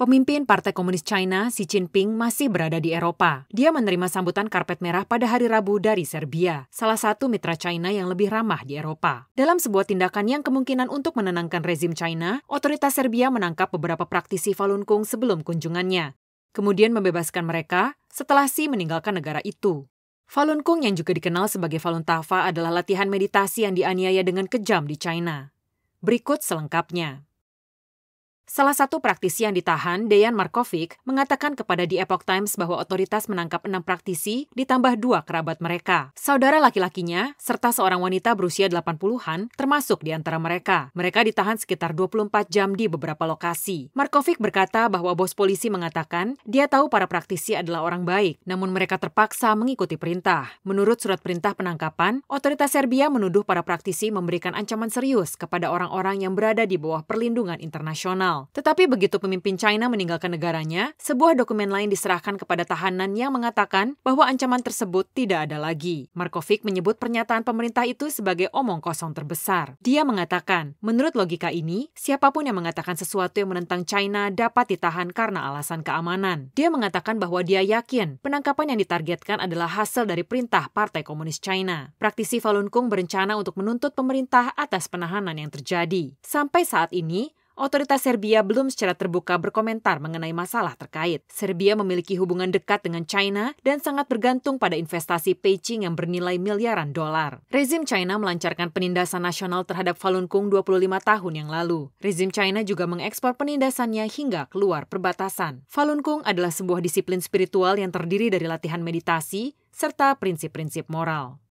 Pemimpin Partai Komunis China, Xi Jinping, masih berada di Eropa. Dia menerima sambutan karpet merah pada hari Rabu dari Serbia, salah satu mitra China yang lebih ramah di Eropa. Dalam sebuah tindakan yang kemungkinan untuk menenangkan rezim China, otoritas Serbia menangkap beberapa praktisi Falun Gong sebelum kunjungannya, kemudian membebaskan mereka setelah Xi meninggalkan negara itu. Falun Gong yang juga dikenal sebagai Falun Tafa adalah latihan meditasi yang dianiaya dengan kejam di China. Berikut selengkapnya. Salah satu praktisi yang ditahan, Dejan Markovic, mengatakan kepada The Epoch Times bahwa otoritas menangkap enam praktisi ditambah dua kerabat mereka. Saudara laki-lakinya, serta seorang wanita berusia 80-an, termasuk di antara mereka. Mereka ditahan sekitar 24 jam di beberapa lokasi. Markovic berkata bahwa bos polisi mengatakan dia tahu para praktisi adalah orang baik, namun mereka terpaksa mengikuti perintah. Menurut surat perintah penangkapan, otoritas Serbia menuduh para praktisi memberikan ancaman serius kepada orang-orang yang berada di bawah perlindungan internasional. Tetapi begitu pemimpin China meninggalkan negaranya, sebuah dokumen lain diserahkan kepada tahanan yang mengatakan bahwa ancaman tersebut tidak ada lagi. Markovic menyebut pernyataan pemerintah itu sebagai omong kosong terbesar. Dia mengatakan, menurut logika ini, siapapun yang mengatakan sesuatu yang menentang China dapat ditahan karena alasan keamanan. Dia mengatakan bahwa dia yakin penangkapan yang ditargetkan adalah hasil dari perintah Partai Komunis China. Praktisi Falun Gong berencana untuk menuntut pemerintah atas penahanan yang terjadi. Sampai saat ini, Otoritas Serbia belum secara terbuka berkomentar mengenai masalah terkait. Serbia memiliki hubungan dekat dengan China dan sangat bergantung pada investasi Beijing yang bernilai miliaran dolar. Rezim China melancarkan penindasan nasional terhadap Falun Gong 25 tahun yang lalu. Rezim China juga mengekspor penindasannya hingga keluar perbatasan. Falun Gong adalah sebuah disiplin spiritual yang terdiri dari latihan meditasi serta prinsip-prinsip moral.